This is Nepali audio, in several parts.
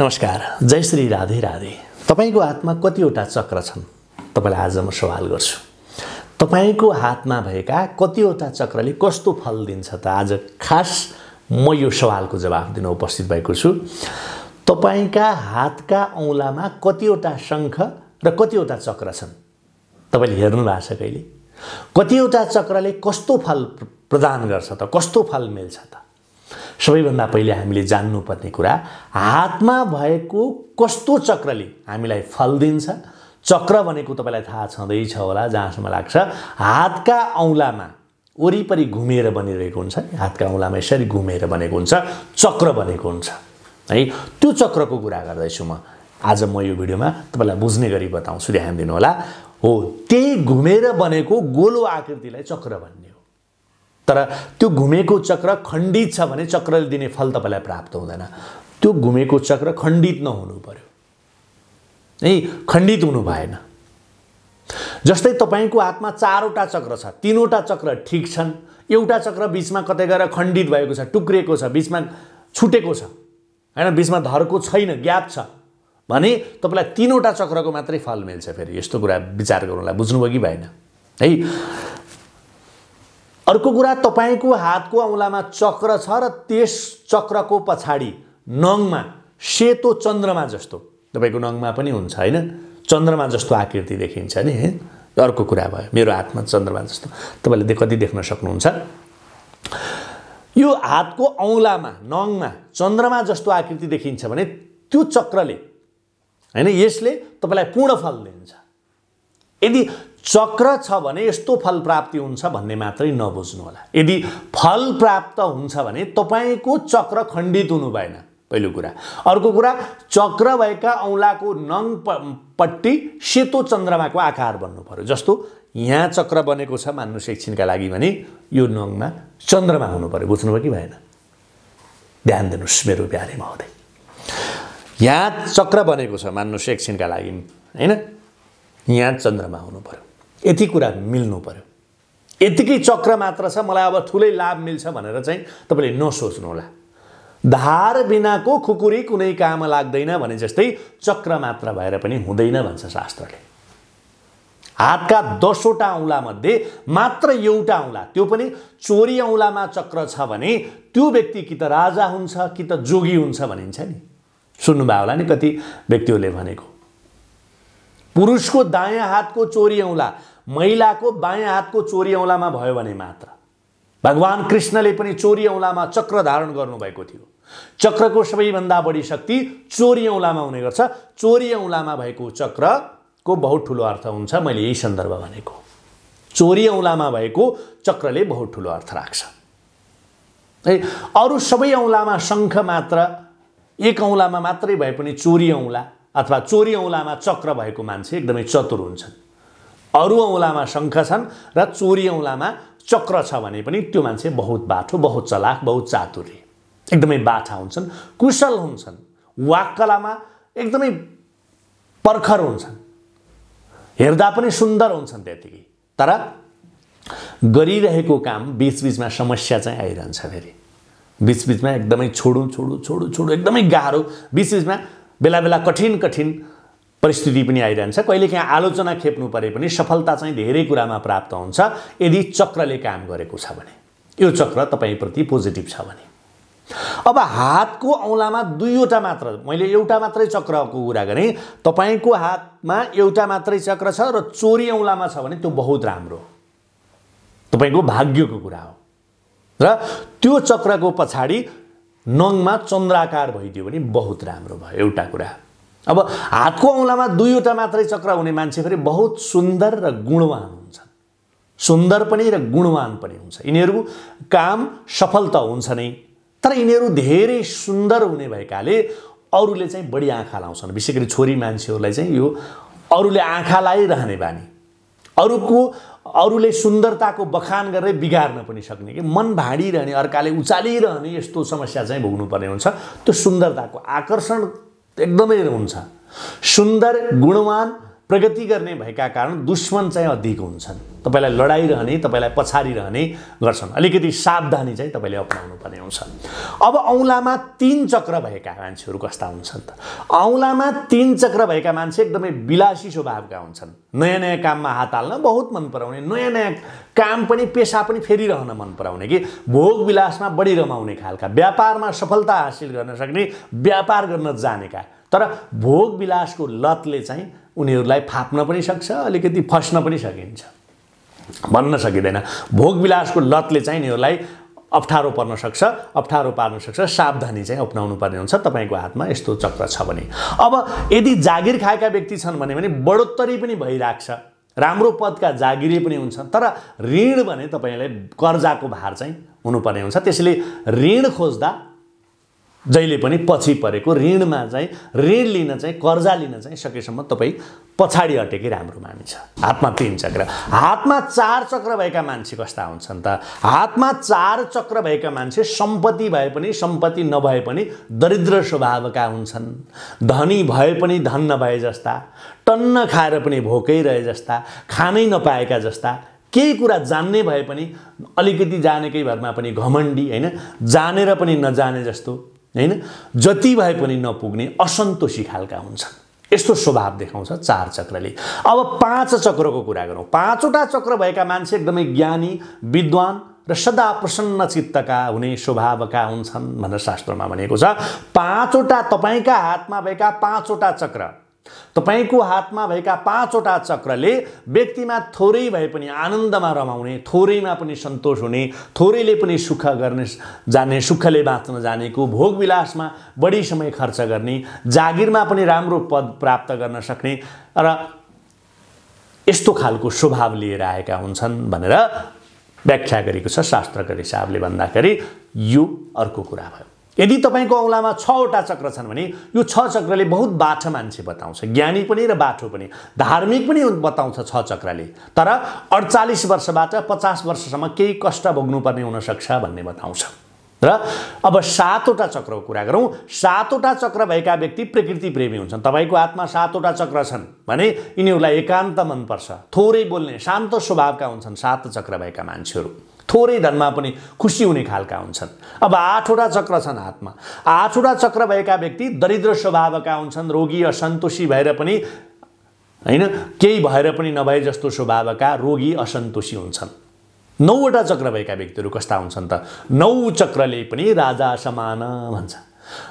नमस्कार जय श्री राधे राधे तपाईँको हातमा कतिवटा चक्र छन् तपाईँलाई आज म सवाल गर्छु तपाईँको हातमा भएका कतिवटा चक्रले कस्तो फल दिन्छ त आज खास म यो सवालको जवाफ दिन उपस्थित भएको छु तपाईँका हातका औँलामा कतिवटा शङ्ख र कतिवटा चक्र छन् तपाईँले हेर्नु भएको छ कहिले कतिवटा चक्रले कस्तो फल प्रदान गर्छ त कस्तो फल मिल्छ त सबैभन्दा पहिले हामीले जान्नुपर्ने कुरा हातमा भएको कस्तो चक्रले हामीलाई फल दिन्छ चक्र भनेको तपाईँलाई थाहा छँदैछ होला जहाँसम्म लाग्छ हातका औँलामा वरिपरि घुमेर बनिरहेको हुन्छ नि हातका औँलामा यसरी घुमेर बनेको हुन्छ चक्र बनेको हुन्छ है त्यो चक्रको कुरा गर्दैछु म आज म यो भिडियोमा तपाईँलाई बुझ्ने गरी बताउँछु ध्यान दिनुहोला हो त्यही घुमेर बनेको गोलो आकृतिलाई चक्र भन्ने तर त्यो घुमेको चक्र खण्डित छ भने चक्रले दिने फल तपाईँलाई प्राप्त हुँदैन त्यो घुमेको चक्र खण्डित नहुनु पर्यो है खण्डित हुनु भएन जस्तै तपाईँको हातमा चारवटा चक्र छ तिनवटा चक्र ठिक छन् एउटा चक्र बिचमा कतै गएर खण्डित भएको छ टुक्रिएको छ बिचमा छुटेको छ होइन बिचमा धरको छैन ग्याप छ भने तपाईँलाई तिनवटा चक्रको मात्रै फल मिल्छ फेरि यस्तो कुरा विचार गर्नुलाई बुझ्नुभयो कि भएन है अर्को कुरा तपाईँको हातको औँलामा चक्र छ र त्यस चक्रको पछाडि नङमा सेतो चन्द्रमा जस्तो तपाईँको नङमा पनि हुन्छ होइन चन्द्रमा जस्तो आकृति देखिन्छ नि अर्को कुरा भयो मेरो हातमा चन्द्रमा जस्तो तपाईँले कति देख्न सक्नुहुन्छ यो हातको औँलामा नङमा चन्द्रमा जस्तो आकृति देखिन्छ भने त्यो चक्रले होइन यसले तपाईँलाई पूर्ण फल दिन्छ यदि चक्र छ भने यस्तो फल प्राप्ति हुन्छ भन्ने मात्रै नबुझ्नु होला यदि फल प्राप्त हुन्छ भने तपाईँको चक्र खण्डित हुनु भएन पहिलो कुरा अर्को कुरा चक्र भएका औँलाको नङपट्टि सेतो चन्द्रमाको आकार बन्नु पऱ्यो जस्तो यहाँ चक्र बनेको छ मान्नुहोस् एकछिनका लागि भने यो नङमा चन्द्रमा हुनु पऱ्यो बुझ्नुभयो कि भएन ध्यान दिनुहोस् मेरो प्यारे महोदय यहाँ चक्र बनेको छ मान्नुहोस् एकछिनका लागि होइन यहाँ चन्द्रमा हुनु पऱ्यो यति कुरा मिल्नु पऱ्यो यतिकै चक्र मात्र छ मलाई अब ठुलै लाभ मिल्छ भनेर चाहिँ तपाईँले नसोच्नुहोला धार बिनाको खुकुरी कुनै काम लाग्दैन भने जस्तै चक्र मात्र भएर पनि हुँदैन भन्छ शास्त्रले हातका दसवटा औँलामध्ये मात्र एउटा औँला त्यो पनि चोरी औँलामा चक्र छ भने त्यो व्यक्ति कि त राजा हुन्छ कि त जोगी हुन्छ भनिन्छ नि सुन्नुभयो होला नि कति व्यक्तिहरूले भनेको पुरुषको दायाँ हातको चोरी औँला महिलाको बायाँ हातको चोरी औँलामा भयो भने मात्र भगवान् कृष्णले पनि चोरी औँलामा चक्र धारण गर्नुभएको थियो चक्रको सबैभन्दा बढी शक्ति चोरी औँलामा हुने गर्छ चोरी औँलामा भएको चक्रको बहुत ठुलो अर्थ हुन्छ मैले यही सन्दर्भ भनेको चोरी औँलामा भएको चक्रले बहुत ठुलो अर्थ राख्छ है अरू सबै औँलामा शङ्ख मात्र एक औँलामा मात्रै भए पनि चोरी औँला अथवा चोरी औँलामा चक्र भएको मान्छे एकदमै चतुर हुन्छन् अरू औँलामा शङ्ख छन् र चोरी औँलामा चक्र छ भने पनि त्यो मान्छे बहुत बाठो बहुत चलाख बहुत चातुर्य एकदमै बाठा हुन्छन् कुशल हुन्छन् वाक्कलामा एकदमै पर्खर हुन्छन् हेर्दा पनि सुन्दर हुन्छन् त्यतिकै तर गरिरहेको काम बिचबिचमा समस्या चाहिँ आइरहन्छ फेरि बिचबिचमा एकदमै छोडौँ छोडौँ छोडौँ छोडौँ एकदमै गाह्रो बिचबिचमा बेला बेला कठिन कठिन परिस्थिति पनि आइरहन्छ कहिलेकाहीँ आलोचना खेप्नु परे पनि सफलता चाहिँ धेरै कुरामा प्राप्त हुन्छ यदि चक्रले काम गरेको छ भने यो चक्र तपाईँप्रति पोजिटिभ छ भने अब हातको औँलामा दुईवटा मात्र मैले एउटा मात्रै चक्रको कुरा गरेँ तपाईँको हातमा एउटा मात्रै चक्र छ र चोरी औँलामा छ भने त्यो बहुत राम्रो तपाईँको भाग्यको कुरा हो र त्यो चक्रको पछाडि नङमा चन्द्राकार भइदियो भने बहुत राम्रो भयो एउटा कुरा अब हातको औँलामा दुईवटा मात्रै चक्र हुने मान्छे फेरि बहुत सुन्दर र गुणवान हुन्छन् सुन्दर पनि र गुणवान पनि हुन्छ यिनीहरू काम सफल त हुन्छ नै तर यिनीहरू धेरै सुन्दर हुने भएकाले अरूले चाहिँ बढी आँखा लाउँछन् विशेष गरी छोरी मान्छेहरूलाई चाहिँ यो अरूले आँखा लाइरहने बानी अरूको अरूले सुन्दरताको बखान गरेर बिगार्न पनि सक्ने कि मन भाँडिरहने अर्काले उचालिरहने यस्तो समस्या चाहिँ भोग्नुपर्ने हुन्छ त्यो सुन्दरताको आकर्षण एकदमै हुन्छ सुन्दर गुणवान प्रगति गर्ने भएका कारण दुश्मन चाहिँ अधिक हुन्छन् तपाईँलाई लडाइरहने तपाईँलाई पछाडि रहने गर्छन् अलिकति सावधानी चाहिँ तपाईँले अप्नाउनु पर्ने हुन्छ अब औँलामा तिन चक्र भएका मान्छेहरू कस्ता हुन्छन् त औँलामा तिन चक्र भएका मान्छे एकदमै विलासी स्वभावका हुन्छन् नयाँ नयाँ काममा हात हाल्न बहुत मन पराउने नयाँ नयाँ काम पनि पेसा पनि फेरि रहन मन पराउने कि भोग विलासमा बढी रमाउने खालका व्यापारमा सफलता हासिल गर्न सक्ने व्यापार गर्न जानेका तर भोग विलासको लतले चाहिँ उनीहरूलाई फाप्न पनि सक्छ अलिकति फस्न पनि सकिन्छ भन्न सकिँदैन भोगविलासको लतले चाहिँ यिनीहरूलाई अप्ठ्यारो पर्न सक्छ अप्ठ्यारो पार्न सक्छ सावधानी चाहिँ अप्नाउनु पर्ने हुन्छ तपाईँको हातमा यस्तो चक्र छ भने अब यदि जागिर खाएका व्यक्ति छन् भने बढोत्तरी पनि भइरहेको राम्रो पदका जागिरी पनि हुन्छन् तर ऋण भने तपाईँलाई कर्जाको भार चाहिँ हुनुपर्ने हुन्छ त्यसैले ऋण खोज्दा जहिले पनि पछि परेको ऋणमा चाहिँ ऋण लिन चाहिँ कर्जा लिन चाहिँ सकेसम्म तपाईँ पछाडि हटेकै राम्रो मानिन्छ हातमा तिन चक्र हातमा चार चक्र भएका मान्छे कस्ता हुन्छन् त हातमा चार चक्र भएका मान्छे सम्पत्ति भए पनि सम्पत्ति नभए पनि दरिद्र स्वभावका हुन्छन् धनी भए पनि धन नभए जस्ता टन्न खाएर पनि भोकै रहे जस्ता खानै नपाएका जस्ता केही कुरा जान्ने भए पनि अलिकति जानेकै भरमा पनि घमण्डी होइन जानेर पनि नजाने जस्तो होइन जति भए पनि नपुग्ने असन्तोषी खालका हुन्छन् यस्तो स्वभाव देखाउँछ चार चक्रले अब पाँच चक्रको कुरा गरौँ पाँचवटा चक्र भएका मान्छे एकदमै ज्ञानी विद्वान र सदा प्रसन्न चित्तका हुने स्वभावका हुन्छन् भनेर शास्त्रमा भनेको छ पाँचवटा तपाईँका हातमा भएका पाँचवटा चक्र तपाईँको हातमा भएका पाँचवटा चक्रले व्यक्तिमा थोरै भए पनि आनन्दमा रमाउने थोरैमा पनि सन्तोष हुने थोरैले पनि सुख गर्ने जाने सुखले बाँच्न जानेको भोगविलासमा बढी समय खर्च गर्ने जागिरमा पनि राम्रो पद प्राप्त गर्न सक्ने र यस्तो खालको स्वभाव लिएर आएका हुन्छन् भनेर व्याख्या गरेको छ शास्त्रको हिसाबले भन्दाखेरि यो अर्को कुरा भयो यदि तपाईँको औँलामा छवटा चक्र छन् भने यो छ चक्रले बहुत बाठ मान्छे बताउँछ ज्ञानी पनि र बाठो पनि धार्मिक पनि बताउँछ छ चक्रले तर अडचालिस वर्षबाट पचास वर्षसम्म केही कष्ट भोग्नुपर्ने हुनसक्छ भन्ने बताउँछ र अब सातवटा चक्रको कुरा गरौँ सातवटा चक्र भएका व्यक्ति प्रकृति प्रेमी हुन्छन् तपाईँको हातमा सातवटा चक्र छन् भने यिनीहरूलाई एकान्त मनपर्छ थोरै बोल्ने शान्त स्वभावका हुन्छन् सात चक्र भएका मान्छेहरू थोरै धनमा पनि खुसी हुने खालका हुन्छन् अब आठवटा चक्र छन् हातमा आठवटा चक्र भएका व्यक्ति दरिद्र स्वभावका हुन्छन् रोगी असन्तोषी भएर पनि होइन केही भएर पनि नभए जस्तो स्वभावका रोगी असन्तोषी हुन्छन् नौवटा चक्र भएका व्यक्तिहरू कस्ता हुन्छन् त नौ चक्रले पनि राजा समान भन्छ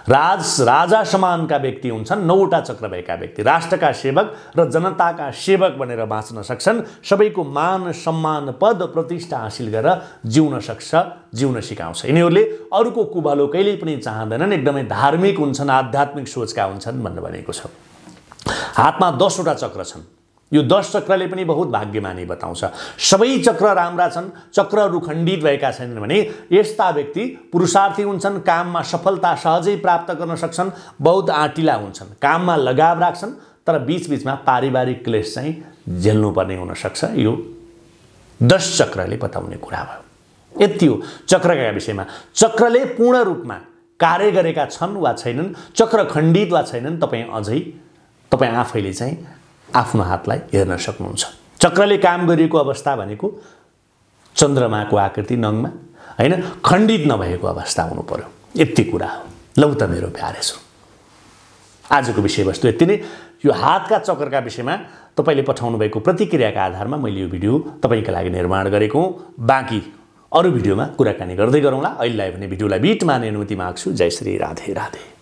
राज राजा समानका व्यक्ति हुन्छन् नौवटा चक्र भएका व्यक्ति राष्ट्रका सेवक र जनताका सेवक बनेर बाँच्न सक्छन् सबैको मान सम्मान पद प्रतिष्ठा हासिल गरेर जिउन सक्छ जिउन सिकाउँछ यिनीहरूले अरूको कुबालो कहिल्यै पनि चाहँदैनन् एकदमै धार्मिक हुन्छन् आध्यात्मिक सोचका हुन्छन् भन्नु भनेको छ हातमा दसवटा चक्र छन् यो दस चक्रले पनि बहुत भाग्यमानी बताउँछ सबै चक्र राम्रा छन् चक्र रुखण्डित भएका छैनन् भने यस्ता व्यक्ति पुरुषार्थी हुन्छन् काममा सफलता सहजै प्राप्त गर्न सक्छन् बहुत आँटिला हुन्छन् काममा लगाव राख्छन् तर बिचबिचमा पारिवारिक क्लेस चाहिँ झेल्नुपर्ने हुनसक्छ यो दस चक्रले बताउने कुरा भयो यति हो चक्रका विषयमा चक्रले पूर्ण रूपमा कार्य गरेका छन् वा छैनन् चक्र खण्डित वा छैनन् तपाईँ अझै तपाईँ आफैले चाहिँ आफ्नो हातलाई हेर्न सक्नुहुन्छ चक्रले काम गरिएको अवस्था भनेको चन्द्रमाको आकृति नङमा होइन खण्डित नभएको अवस्था हुनु पऱ्यो यति कुरा हो लौ त मेरो प्यारे आजको विषयवस्तु यति नै यो हातका चक्रका विषयमा तपाईँले पठाउनु भएको प्रतिक्रियाका आधारमा मैले यो भिडियो तपाईँका लागि निर्माण गरेको हुँ बाँकी अरू भिडियोमा कुराकानी गर्दै गरौँला अहिलेलाई भने भिडियोलाई बिटमा माने अनुमति माग्छु जय श्री राधे राधे